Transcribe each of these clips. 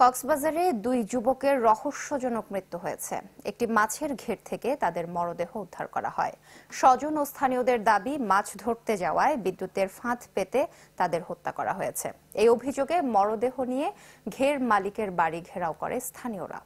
কক্সবাজারে দুই যুবকের রহস্যজনক মৃত্যু হয়েছে একটি মাছের ঘের থেকে তাদের মরদেহ উদ্ধার করা হয় স্বজন ও স্থানীয়দের দাবি মাছ ধরতে যাওয়ায় বিদ্যুতের ফাঁদ পেতে তাদের হত্যা করা হয়েছে এই অভিযোগে মরদেহ নিয়ে ঘের মালিকের বাড়ি ঘেরাও করে স্থানীয়রা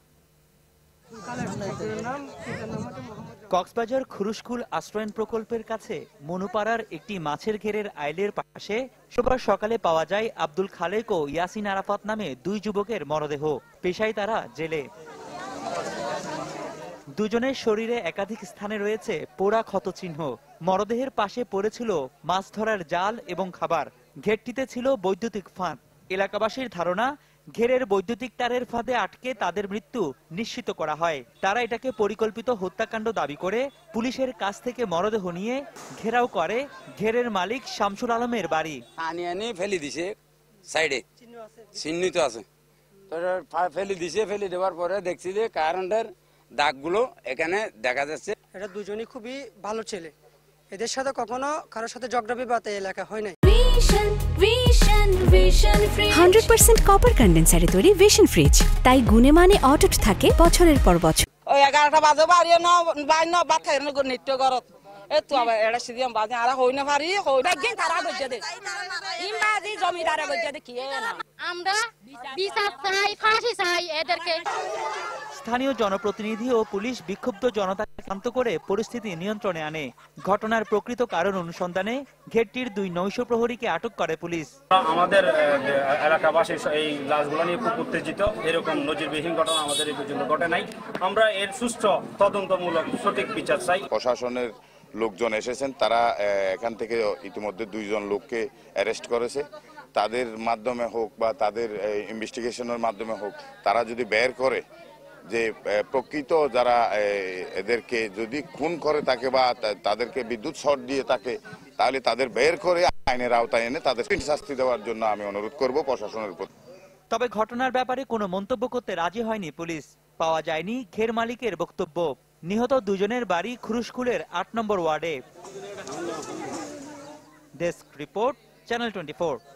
কক্সবাজার খুরুশকুল আশ্রয়ন প্রকল্পের কাছে মনুপাড়ার একটি মাছের ঘেরের আইলের পাশে সোমবার সকালে পাওয়া যায় আব্দুল খালেক ও ইয়াসিন আরাফাত নামে দুই যুবকের মরদেহ পেশায় তারা জেলে দুজনের শরীরে একাধিক স্থানে রয়েছে পোড়া ক্ষতচিহ্ন মরদেহের পাশে পড়েছিল মাছ ধরার জাল এবং খাবার ঘেরটিতে ছিল বৈদ্যুতিক ফাঁদ এলাকাবাসীর ধারণা ঘেরের বৈদ্যুতিক তারের ফাঁদে আটকে তাদের মৃত্যু নিশ্চিত করা হয় তারা এটাকে পরিকল্পিত হত্যাকাণ্ড দাবি করে পুলিশের কাছ থেকে মরদেহ নিয়ে ঘেরাও করে ঘেরের মালিক শামসুল আলমের বাড়ি আনি দিছে সাইডে চিহ্নিত আছে দিছে দেওয়ার পরে দেখছি যে কারেন্টের দাগগুলো এখানে দেখা যাচ্ছে এটা দুজনই খুবই ভালো ছেলে এদের সাথে কখনো কারোর সাথে জগড়া বিবাদ এলাকা হয় নাই হান্ড্রেড পার্সেন্ট কপার কন্ডেন্সারে তৈরি ভিশন ফ্রিজ তাই গুণে মানে অটুট থাকে বছরের পর বছর ওই এগারোটা বাজে বাড়ি ন বাই ন বাদ থাকে নিত্য গরত এ তো আবার এটা সিদিয়াম বাজে আর হই না পারি হই না গিয়ে তারা গজ্জা দে ইমাদি জমিদারে গজ্জা দে কি আমরা বিচার চাই ফাঁসি চাই এদেরকে স্থানীয় জনপ্রতিনিধি ও পুলিশ বিক্ষুব্ধ জনতাকে শান্ত করে পরিস্থিতি নিয়ন্ত্রণে আনে ঘটনার প্রকৃত কারণ অনুসন্ধানে ঘেরটির দুই নৈশ প্রহরীকে আটক করে পুলিশ আমাদের এলাকাবাসী এই লাশগুলো নিয়ে খুব উত্তেজিত এরকম নজিরবিহীন ঘটনা আমাদের এই পর্যন্ত ঘটে নাই আমরা এর সুষ্ঠু তদন্তমূলক সঠিক বিচার চাই প্রশাসনের লোকজন এসেছেন তারা এখান থেকে ইতিমধ্যে দুইজন লোককে অ্যারেস্ট করেছে তাদের মাধ্যমে হোক বা তাদের ইনভেস্টিগেশনের মাধ্যমে হোক তারা যদি বের করে যে প্রকৃত যারা এদেরকে যদি খুন করে তাকে বা তাদেরকে বিদ্যুৎ শর্ট দিয়ে তাকে তাহলে তাদের বের করে আইনের আওতায় এনে তাদের শাস্তি দেওয়ার জন্য আমি অনুরোধ করব প্রশাসনের প্রতি তবে ঘটনার ব্যাপারে কোনো মন্তব্য করতে রাজি হয়নি পুলিশ পাওয়া যায়নি খের মালিকের বক্তব্য নিহত দুজনের বাড়ি খুরুশকুলের আট নম্বর ওয়ার্ডে ডেস্ক রিপোর্ট চ্যানেল টোয়েন্টি